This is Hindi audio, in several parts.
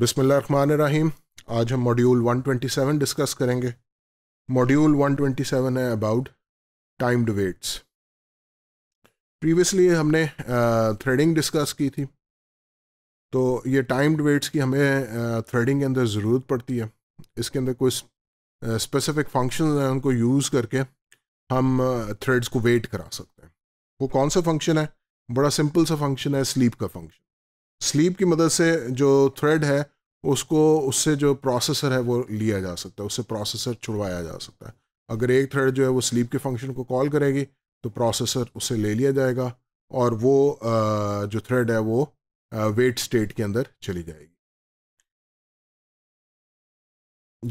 बिसमीम आज हम मॉड्यूल 127 डिस्कस करेंगे मॉड्यूल 127 है अबाउट टाइम्ड वेट्स प्रीवियसली हमने थ्रेडिंग डिस्कस की थी तो ये टाइम्ड वेट्स की हमें थ्रेडिंग के अंदर ज़रूरत पड़ती है इसके अंदर कोई स्पेसिफिक फंक्शन हैं उनको यूज़ करके हम थ्रेड्स को वेट करा सकते हैं वो कौन सा फंक्शन है बड़ा सिंपल सा फंक्शन है स्लीप का फंक्शन स्लीप की मदद से जो थ्रेड है उसको उससे जो प्रोसेसर है वो लिया जा सकता है उससे प्रोसेसर छुड़वाया जा सकता है अगर एक थ्रेड जो है वो स्लीप के फंक्शन को कॉल करेगी तो प्रोसेसर उसे ले लिया जाएगा और वो जो थ्रेड है वो वेट स्टेट के अंदर चली जाएगी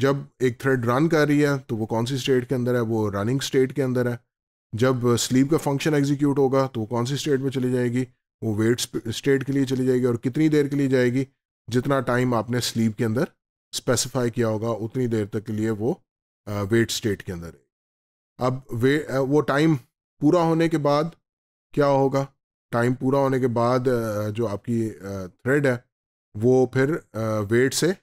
जब एक थ्रेड रन कर रही है तो वो कौन सी स्टेट के अंदर है वो रनिंग स्टेट के अंदर है जब स्लीप का फंक्शन एग्जीक्यूट होगा तो वो कौन सी स्टेट में चली जाएगी वो वेट स्टेट के लिए चली जाएगी और कितनी देर के लिए जाएगी जितना टाइम आपने स्लीप के अंदर स्पेसिफाई किया होगा उतनी देर तक के लिए वो वेट स्टेट के अंदर अब वे वो टाइम पूरा होने के बाद क्या होगा टाइम पूरा होने के बाद जो आपकी थ्रेड है वो फिर वेट से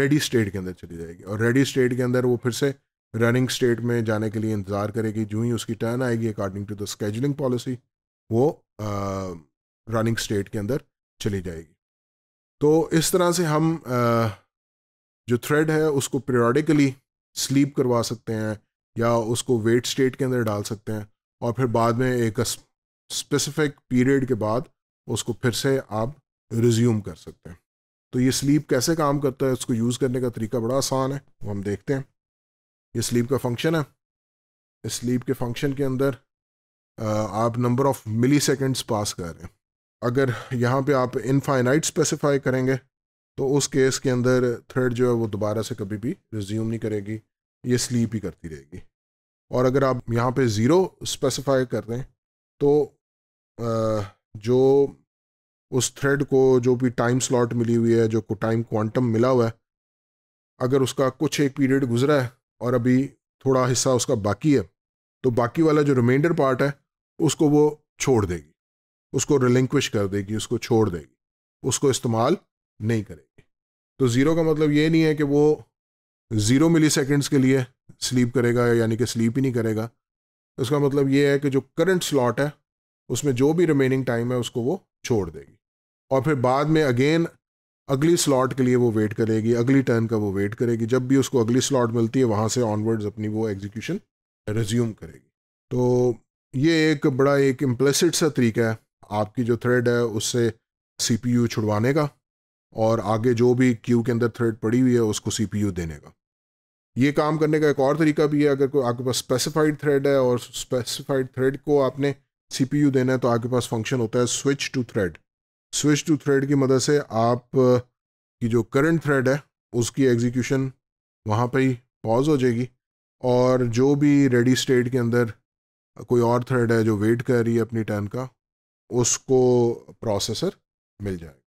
रेडी स्टेट के अंदर चली जाएगी और रेडी स्टेट के अंदर वो फिर से रनिंग स्टेट में जाने के लिए इंतज़ार करेगी जो ही उसकी टर्न आएगी according to the scheduling policy वो रनिंग स्टेट के अंदर चली जाएगी तो इस तरह से हम जो थ्रेड है उसको पीरियडिकली स्लीप करवा सकते हैं या उसको वेट स्टेट के अंदर डाल सकते हैं और फिर बाद में एक स्पेसिफिक पीरियड के बाद उसको फिर से आप रिज्यूम कर सकते हैं तो ये स्लीप कैसे काम करता है उसको यूज़ करने का तरीका बड़ा आसान है वो हम देखते हैं ये स्लीप का फंक्शन है इस स्लीप के फंक्शन के अंदर आप number of milliseconds pass कर रहे हैं अगर यहाँ पे आप इनफाइनाइट स्पेसिफाई करेंगे तो उस केस के अंदर थ्रेड जो है वो दोबारा से कभी भी रिज्यूम नहीं करेगी ये स्लीप ही करती रहेगी और अगर आप यहाँ पे ज़ीरो स्पेसिफाई कर दें तो जो उस थ्रेड को जो भी टाइम स्लॉट मिली हुई है जो टाइम क्वांटम मिला हुआ है अगर उसका कुछ एक पीरियड गुजरा है और अभी थोड़ा हिस्सा उसका बाकी है तो बाकी वाला जो रिमाइंडर पार्ट है उसको वो छोड़ देगी उसको रिलिंक्विश कर देगी उसको छोड़ देगी उसको इस्तेमाल नहीं करेगी तो ज़ीरो का मतलब ये नहीं है कि वो ज़ीरो मिली सेकेंड्स के लिए स्लीप करेगा यानी कि स्लीप ही नहीं करेगा उसका मतलब ये है कि जो करंट स्लॉट है उसमें जो भी रिमेनिंग टाइम है उसको वो छोड़ देगी और फिर बाद में अगेन अगली स्लॉट के लिए वो वेट करेगी अगली टर्न का वो वेट करेगी जब भी उसको अगली स्लॉट मिलती है वहाँ से ऑनवर्ड्स अपनी वो एग्जीक्यूशन रिज्यूम करेगी तो ये एक बड़ा एक इम्प्लेसिड सा तरीका है आपकी जो थ्रेड है उससे यू छुड़वाने का और आगे जो भी क्यू के अंदर थ्रेड पड़ी हुई है उसको यू देने का ये काम करने का एक और तरीका भी है अगर कोई आपके पास स्पेसिफाइड थ्रेड है और स्पेसिफाइड थ्रेड को आपने यू देना है तो आपके पास फंक्शन होता है switch to thread switch to thread की मदद से आप की जो करंट थ्रेड है उसकी एग्जीक्यूशन वहाँ पर ही पॉज हो जाएगी और जो भी रेडी स्टेट के अंदर कोई और थ्रेड है जो वेट कर रही है अपनी टर्न का उसको प्रोसेसर मिल जाएगा